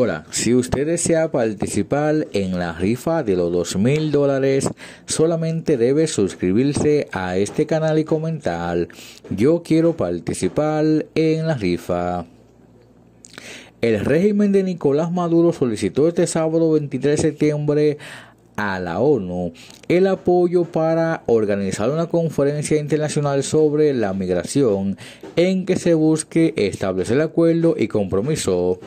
Ahora, si usted desea participar en la rifa de los dos mil dólares, solamente debe suscribirse a este canal y comentar, yo quiero participar en la rifa. El régimen de Nicolás Maduro solicitó este sábado 23 de septiembre a la ONU el apoyo para organizar una conferencia internacional sobre la migración en que se busque establecer acuerdo y compromiso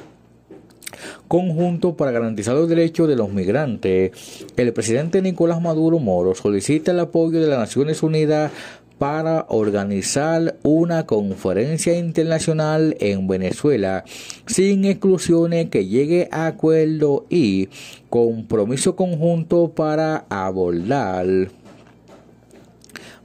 conjunto para garantizar los derechos de los migrantes. El presidente Nicolás Maduro Moro solicita el apoyo de las Naciones Unidas para organizar una conferencia internacional en Venezuela sin exclusiones que llegue a acuerdo y compromiso conjunto para abordar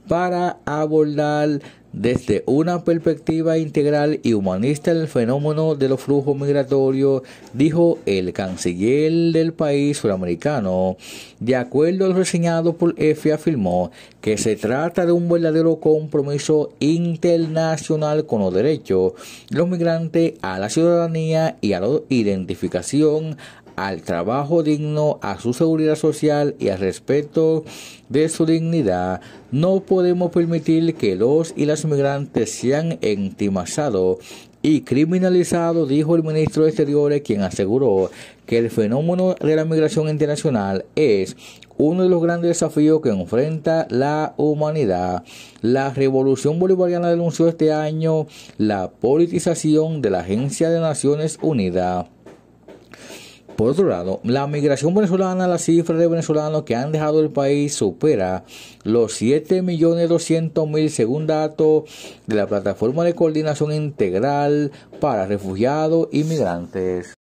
para abordar desde una perspectiva integral y humanista el fenómeno de los flujos migratorios, dijo el canciller del país suramericano. De acuerdo al reseñado por EFE, afirmó que se trata de un verdadero compromiso internacional con los derechos de los migrantes a la ciudadanía y a la identificación al trabajo digno, a su seguridad social y al respeto de su dignidad. No podemos permitir que los y las Migrantes migrantes han entimazados y criminalizado, dijo el ministro de Exteriores, quien aseguró que el fenómeno de la migración internacional es uno de los grandes desafíos que enfrenta la humanidad. La revolución bolivariana denunció este año la politización de la Agencia de Naciones Unidas. Por otro lado, la migración venezolana, la cifra de venezolanos que han dejado el país supera los 7.200.000 según datos de la Plataforma de Coordinación Integral para Refugiados y Migrantes.